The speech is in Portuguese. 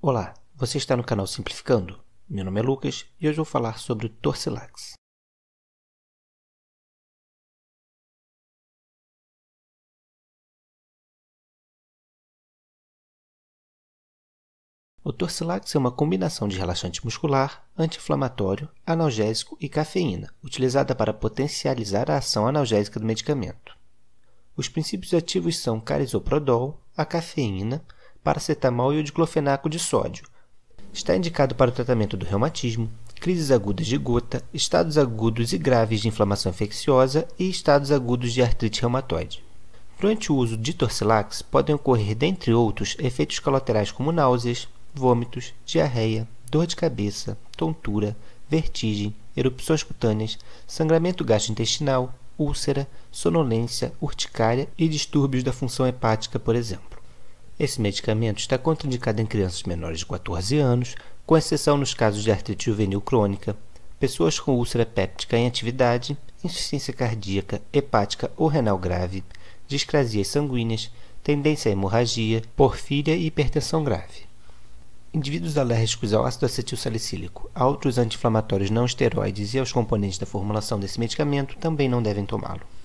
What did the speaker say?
Olá, você está no canal Simplificando? Meu nome é Lucas e hoje vou falar sobre o Torcilax. O Torcilax é uma combinação de relaxante muscular, anti-inflamatório, analgésico e cafeína, utilizada para potencializar a ação analgésica do medicamento. Os princípios ativos são carisoprodol, a cafeína, paracetamol e o diclofenaco de sódio. Está indicado para o tratamento do reumatismo, crises agudas de gota, estados agudos e graves de inflamação infecciosa e estados agudos de artrite reumatoide. Durante o uso de Torcilax, podem ocorrer, dentre outros, efeitos colaterais como náuseas, vômitos, diarreia, dor de cabeça, tontura, vertigem, erupções cutâneas, sangramento gastrointestinal, úlcera, sonolência, urticária e distúrbios da função hepática, por exemplo. Esse medicamento está contraindicado em crianças menores de 14 anos, com exceção nos casos de artrite juvenil crônica, pessoas com úlcera péptica em atividade, insuficiência cardíaca, hepática ou renal grave, discrasias sanguíneas, tendência à hemorragia, porfíria e hipertensão grave. Indivíduos alérgicos ao ácido acetil salicílico, a outros anti-inflamatórios não esteroides e aos componentes da formulação desse medicamento também não devem tomá-lo.